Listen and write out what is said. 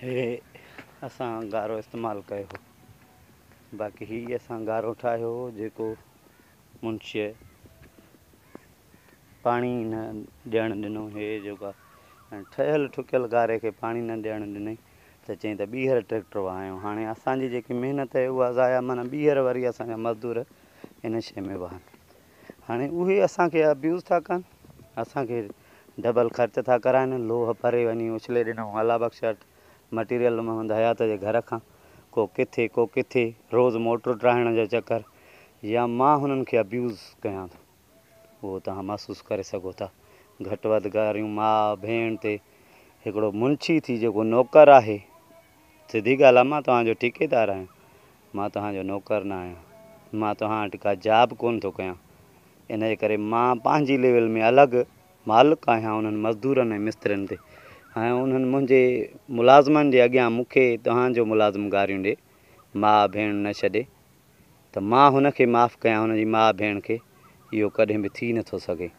हे असां गारो इस्तेमालु कयो बाक़ी हीअ असां गारो ठाहियो जेको मुंशीअ पाणी न ॾियणु ॾिनो हे जेको आहे ठहियल ठुकियल गारे खे पाणी न ॾियणु ॾिनई त चई त ॿीहर ट्रैक्टर वहायो हाणे असांजी जेकी महिनत आहे उहा ज़ाया माना ॿीहर वरी असांजा मज़दूर इन शइ में वहनि हाणे उहे असांखे अब्यूज़ था कनि असांखे डबल ख़र्च था कराइनि लोह परे वञी उछले ॾिनऊं हाला बख़्श में मां दयात जे घर खां को किथे को किथे रोज़ु मोटर ठाहिण जो चकर या मां हुननि खे अब्यूज़ कयां थो उहो तव्हां महसूसु करे सघो था घटि वधि घारियूं माउ भेण ते हिकिड़ो मुंशी थी जेको नौकरु आहे सिधी ॻाल्हि आहे मां तव्हांजो ठीकेदारु आहियां मां तव्हांजो नौकरु न आहियां मां तव्हां वटि का जाब कोन थो कयां इनजे करे मां पंहिंजी लेवल में अलॻि मालिक आहियां उन्हनि मज़दूरनि ऐं मिस्त्रिन ते ऐं उन्हनि मुंहिंजे मुलाज़िमनि जे अॻियां मूंखे तव्हांजो मुलाज़िम गारियूं ॾे माउ भेण न छॾे त मां हुनखे माफ़ु कयां हुनजी माउ भेण खे इहो कॾहिं बि थी नथो सघे